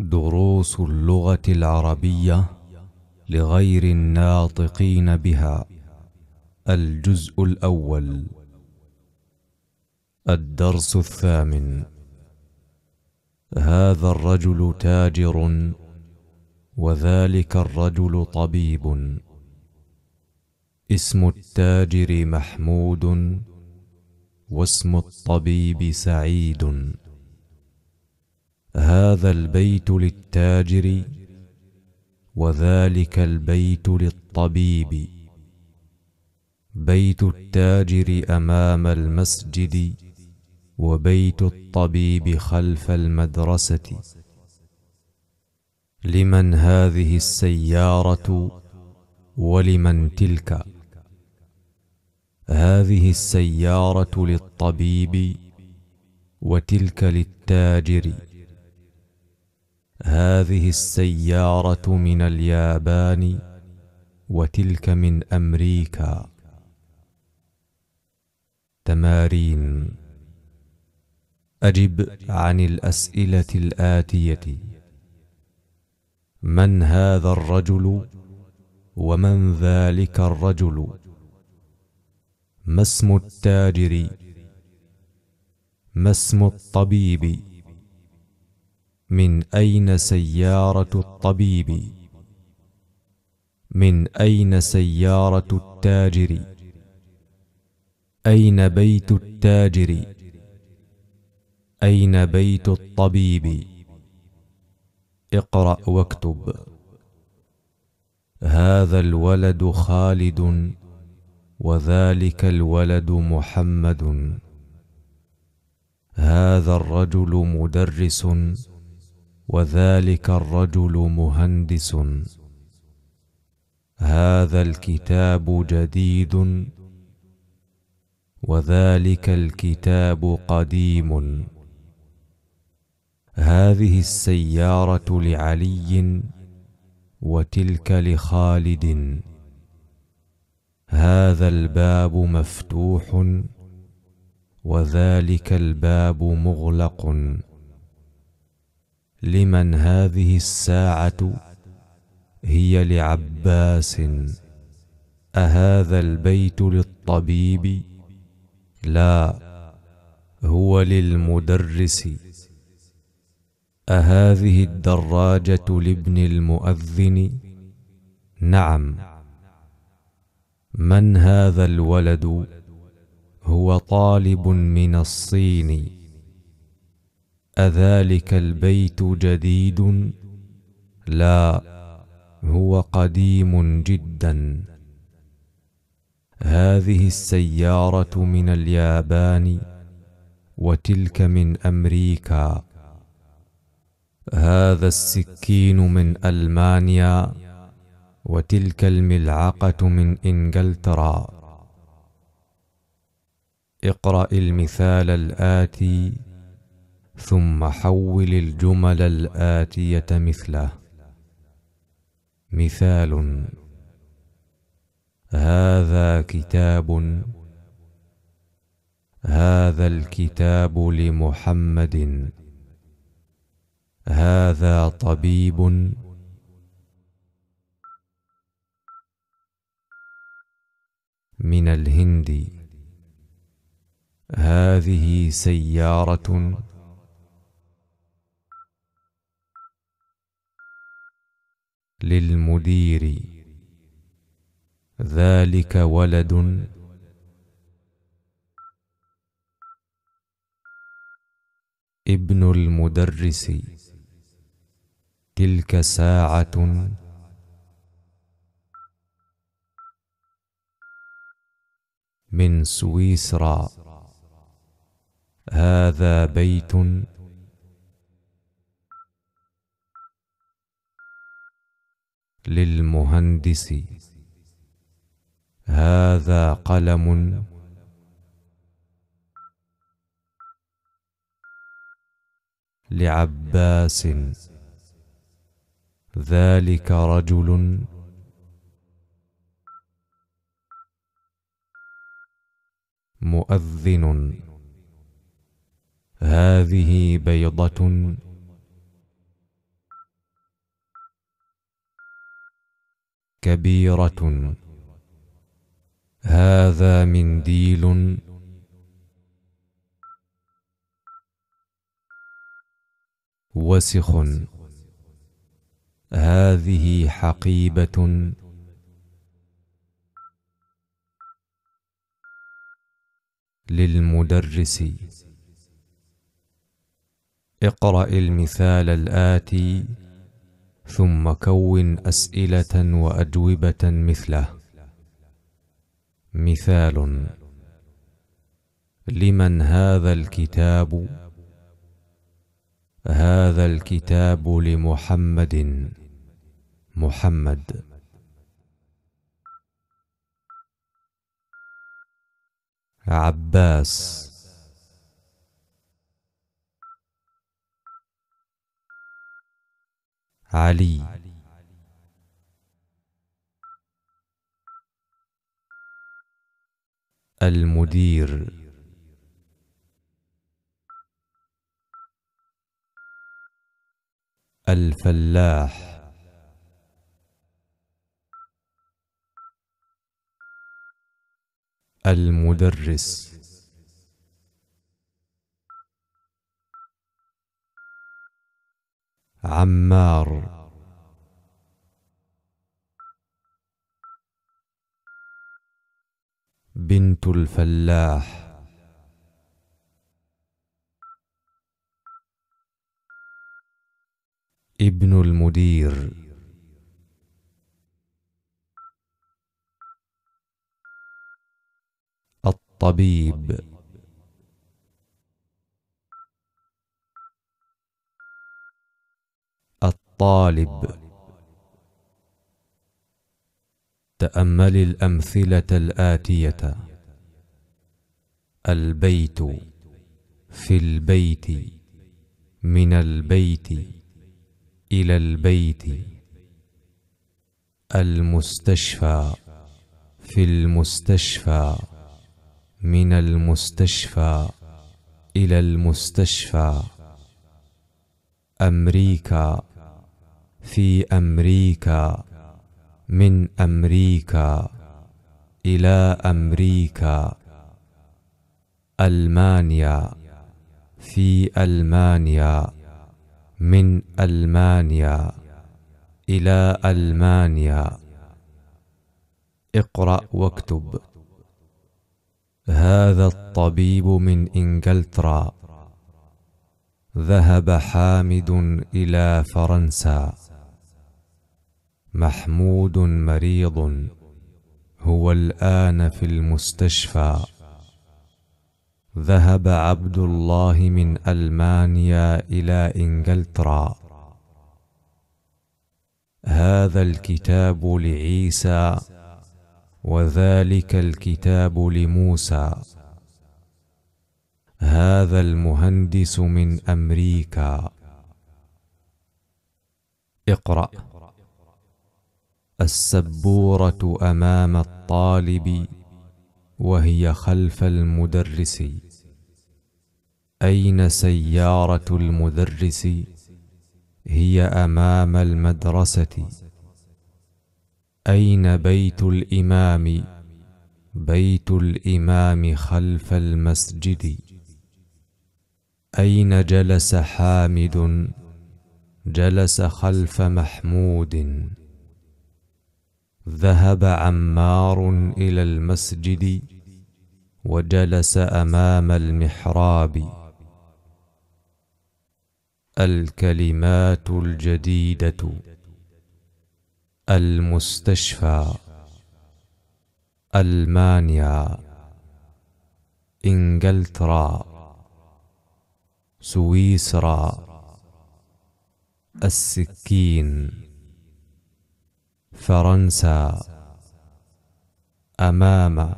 دروس اللغة العربية لغير الناطقين بها الجزء الأول الدرس الثامن هذا الرجل تاجر وذلك الرجل طبيب اسم التاجر محمود واسم الطبيب سعيد هذا البيت للتاجر وذلك البيت للطبيب بيت التاجر امام المسجد وبيت الطبيب خلف المدرسه لمن هذه السياره ولمن تلك هذه السياره للطبيب وتلك للتاجر هذه السياره من اليابان وتلك من امريكا تمارين اجب عن الاسئله الاتيه من هذا الرجل ومن ذلك الرجل ما اسم التاجر ما اسم الطبيب من أين سيارة الطبيب؟ من أين سيارة التاجر؟ أين بيت التاجر؟ أين بيت الطبيب؟ اقرأ واكتب هذا الولد خالد وذلك الولد محمد هذا الرجل مدرس وذلك الرجل مهندس هذا الكتاب جديد وذلك الكتاب قديم هذه السياره لعلي وتلك لخالد هذا الباب مفتوح وذلك الباب مغلق لمن هذه الساعة هي لعباس أهذا البيت للطبيب لا هو للمدرس أهذه الدراجة لابن المؤذن نعم من هذا الولد هو طالب من الصين اذلك البيت جديد لا هو قديم جدا هذه السياره من اليابان وتلك من امريكا هذا السكين من المانيا وتلك الملعقه من انجلترا اقرا المثال الاتي ثم حول الجمل الاتيه مثله مثال هذا كتاب هذا الكتاب لمحمد هذا طبيب من الهند هذه سياره للمدير ذلك ولد ابن المدرس تلك ساعة من سويسرا هذا بيت للمهندس هذا قلم لعباس ذلك رجل مؤذن هذه بيضه كبيرة هذا منديل وسخ هذه حقيبة للمدرس اقرأ المثال الآتي ثم كون اسئله واجوبه مثله مثال لمن هذا الكتاب هذا الكتاب لمحمد محمد عباس علي المدير الفلاح المدرس عمار بنت الفلاح ابن المدير الطبيب الطالب تامل الامثله الاتيه البيت في البيت من البيت الى البيت المستشفى في المستشفى من المستشفى الى المستشفى امريكا في أمريكا من أمريكا إلى أمريكا ألمانيا في ألمانيا من ألمانيا إلى ألمانيا اقرأ واكتب هذا الطبيب من إنجلترا ذهب حامد إلى فرنسا محمود مريض هو الان في المستشفى ذهب عبد الله من المانيا الى انجلترا هذا الكتاب لعيسى وذلك الكتاب لموسى هذا المهندس من امريكا اقرا السبوره امام الطالب وهي خلف المدرس اين سياره المدرس هي امام المدرسه اين بيت الامام بيت الامام خلف المسجد اين جلس حامد جلس خلف محمود ذهب عمار الى المسجد وجلس امام المحراب الكلمات الجديده المستشفى المانيا انجلترا سويسرا السكين فرنسا امام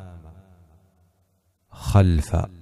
خلف